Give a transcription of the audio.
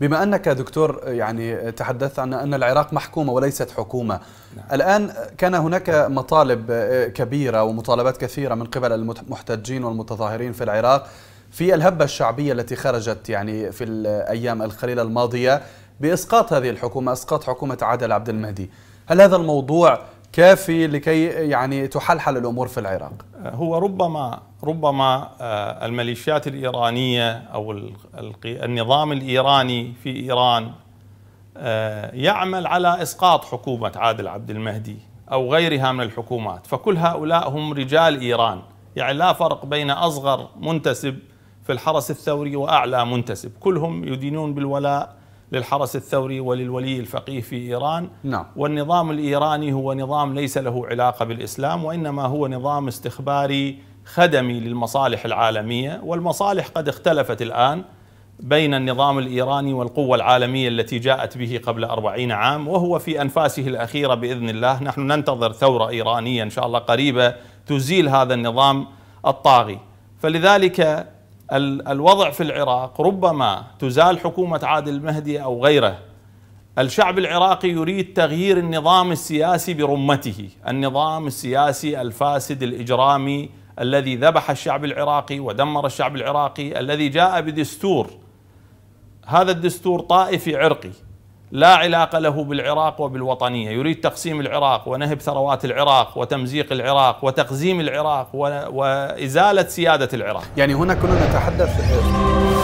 بما أنك دكتور يعني تحدثت عن أن العراق محكومة وليست حكومة نعم. الآن كان هناك مطالب آه، كبيرة ومطالبات كثيرة من قبل المحتجين والمتظاهرين في العراق في الهبة الشعبية التي خرجت يعني في الأيام القليلة الماضية بإسقاط هذه الحكومة إسقاط حكومة عادل عبد المهدي هل هذا الموضوع كافي لكي يعني تحلحل الامور في العراق آه، هو ربما ربما آه، الميليشيات الايرانيه او النظام الايراني في ايران آه، يعمل على اسقاط حكومه عادل عبد المهدي او غيرها من الحكومات فكل هؤلاء هم رجال ايران يعني لا فرق بين اصغر منتسب في الحرس الثوري واعلى منتسب كلهم يدينون بالولاء للحرس الثوري وللولي الفقيه في إيران نعم. والنظام الإيراني هو نظام ليس له علاقة بالإسلام وإنما هو نظام استخباري خدمي للمصالح العالمية والمصالح قد اختلفت الآن بين النظام الإيراني والقوة العالمية التي جاءت به قبل أربعين عام وهو في أنفاسه الأخيرة بإذن الله نحن ننتظر ثورة إيرانية إن شاء الله قريبة تزيل هذا النظام الطاغي فلذلك الوضع في العراق ربما تزال حكومة عادل المهدي أو غيره الشعب العراقي يريد تغيير النظام السياسي برمته النظام السياسي الفاسد الإجرامي الذي ذبح الشعب العراقي ودمر الشعب العراقي الذي جاء بدستور هذا الدستور طائفي عرقي لا علاقة له بالعراق وبالوطنية يريد تقسيم العراق ونهب ثروات العراق وتمزيق العراق وتقزيم العراق وإزالة سيادة العراق يعني هنا كنا نتحدث